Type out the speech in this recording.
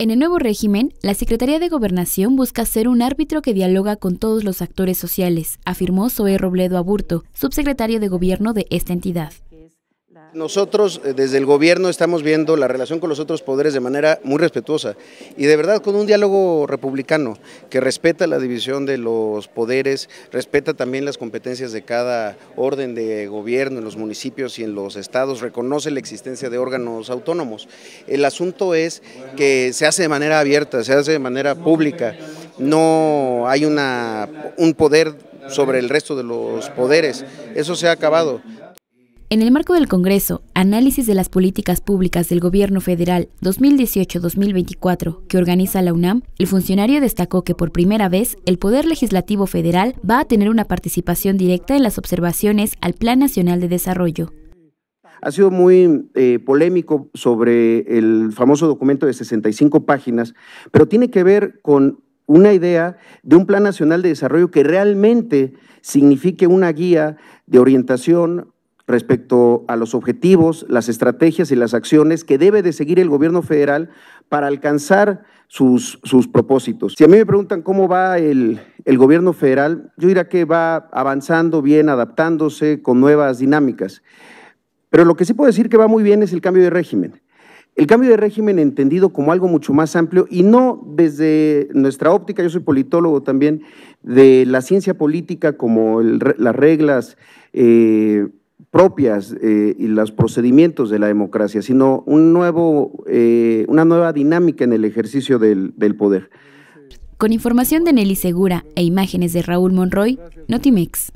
En el nuevo régimen, la Secretaría de Gobernación busca ser un árbitro que dialoga con todos los actores sociales, afirmó Zoe Robledo Aburto, subsecretario de Gobierno de esta entidad. Nosotros eh, desde el gobierno estamos viendo la relación con los otros poderes de manera muy respetuosa y de verdad con un diálogo republicano que respeta la división de los poderes, respeta también las competencias de cada orden de gobierno en los municipios y en los estados, reconoce la existencia de órganos autónomos. El asunto es que se hace de manera abierta, se hace de manera pública, no hay una, un poder sobre el resto de los poderes, eso se ha acabado. En el marco del Congreso, Análisis de las Políticas Públicas del Gobierno Federal 2018-2024, que organiza la UNAM, el funcionario destacó que por primera vez el Poder Legislativo Federal va a tener una participación directa en las observaciones al Plan Nacional de Desarrollo. Ha sido muy eh, polémico sobre el famoso documento de 65 páginas, pero tiene que ver con una idea de un Plan Nacional de Desarrollo que realmente signifique una guía de orientación respecto a los objetivos, las estrategias y las acciones que debe de seguir el gobierno federal para alcanzar sus, propósitos. Si a mí me preguntan cómo va el, gobierno federal, yo diría que va avanzando bien, adaptándose con nuevas dinámicas. Pero lo que sí puedo decir que va muy bien es el cambio de régimen. El cambio de régimen entendido como algo mucho más amplio y no desde nuestra óptica, yo soy politólogo también, de la ciencia política como las reglas eh, propias eh, y los procedimientos de la democracia, sino un nuevo, eh, una nueva dinámica en el ejercicio del, del poder. Con información de Nelly Segura e imágenes de Raúl Monroy, Notimex.